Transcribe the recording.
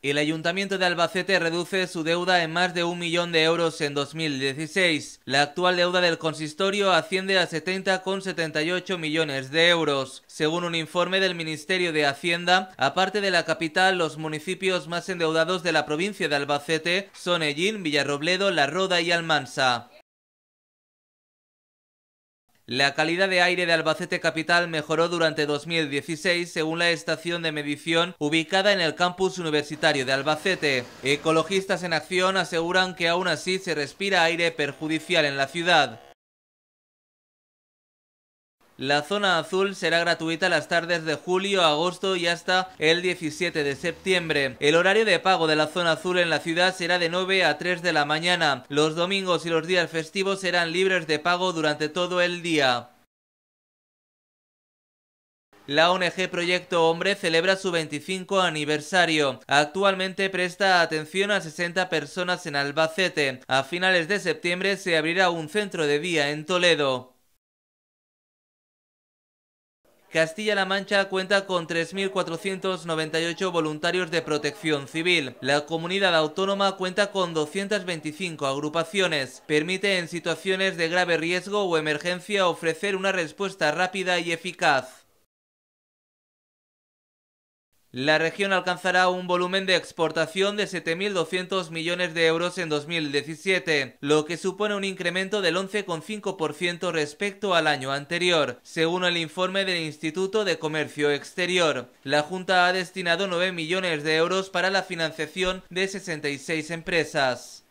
El Ayuntamiento de Albacete reduce su deuda en más de un millón de euros en 2016. La actual deuda del consistorio asciende a 70,78 millones de euros. Según un informe del Ministerio de Hacienda, aparte de la capital, los municipios más endeudados de la provincia de Albacete son Ellín, Villarrobledo, La Roda y Almansa. La calidad de aire de Albacete Capital mejoró durante 2016 según la estación de medición ubicada en el campus universitario de Albacete. Ecologistas en acción aseguran que aún así se respira aire perjudicial en la ciudad. La zona azul será gratuita las tardes de julio, agosto y hasta el 17 de septiembre. El horario de pago de la zona azul en la ciudad será de 9 a 3 de la mañana. Los domingos y los días festivos serán libres de pago durante todo el día. La ONG Proyecto Hombre celebra su 25 aniversario. Actualmente presta atención a 60 personas en Albacete. A finales de septiembre se abrirá un centro de día en Toledo. Castilla-La Mancha cuenta con 3.498 voluntarios de protección civil. La comunidad autónoma cuenta con 225 agrupaciones. Permite en situaciones de grave riesgo o emergencia ofrecer una respuesta rápida y eficaz. La región alcanzará un volumen de exportación de 7.200 millones de euros en 2017, lo que supone un incremento del 11,5% respecto al año anterior, según el informe del Instituto de Comercio Exterior. La Junta ha destinado 9 millones de euros para la financiación de 66 empresas.